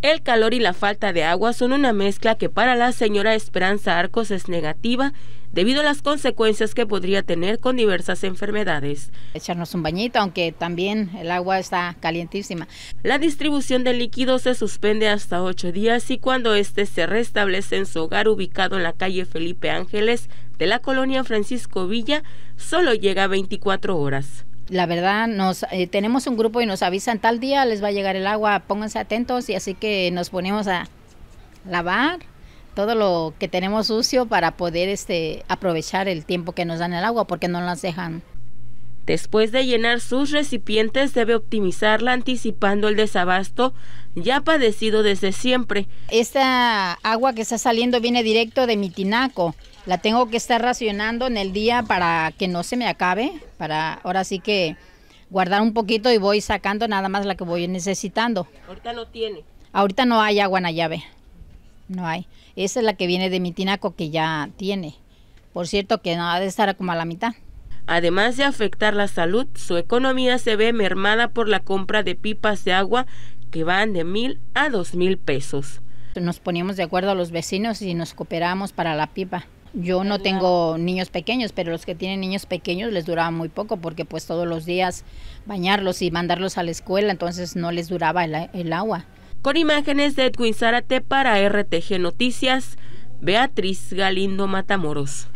El calor y la falta de agua son una mezcla que para la señora Esperanza Arcos es negativa debido a las consecuencias que podría tener con diversas enfermedades. Echarnos un bañito, aunque también el agua está calientísima. La distribución de líquidos se suspende hasta ocho días y cuando éste se restablece en su hogar ubicado en la calle Felipe Ángeles de la colonia Francisco Villa, solo llega 24 horas la verdad, nos eh, tenemos un grupo y nos avisan tal día les va a llegar el agua, pónganse atentos y así que nos ponemos a lavar todo lo que tenemos sucio para poder este aprovechar el tiempo que nos dan el agua porque no las dejan. Después de llenar sus recipientes debe optimizarla anticipando el desabasto ya padecido desde siempre. Esta agua que está saliendo viene directo de mi tinaco la tengo que estar racionando en el día para que no se me acabe, para ahora sí que guardar un poquito y voy sacando nada más la que voy necesitando. Ahorita no tiene. Ahorita no hay agua en la llave. No hay. Esa es la que viene de mi tinaco que ya tiene. Por cierto que no ha de estar como a la mitad. Además de afectar la salud, su economía se ve mermada por la compra de pipas de agua que van de mil a dos mil pesos. Nos poníamos de acuerdo a los vecinos y nos cooperamos para la pipa. Yo no tengo niños pequeños, pero los que tienen niños pequeños les duraba muy poco porque pues todos los días bañarlos y mandarlos a la escuela, entonces no les duraba el, agua. Con imágenes de Edwin Zárate para RTG Noticias, Beatriz Galindo Matamoros.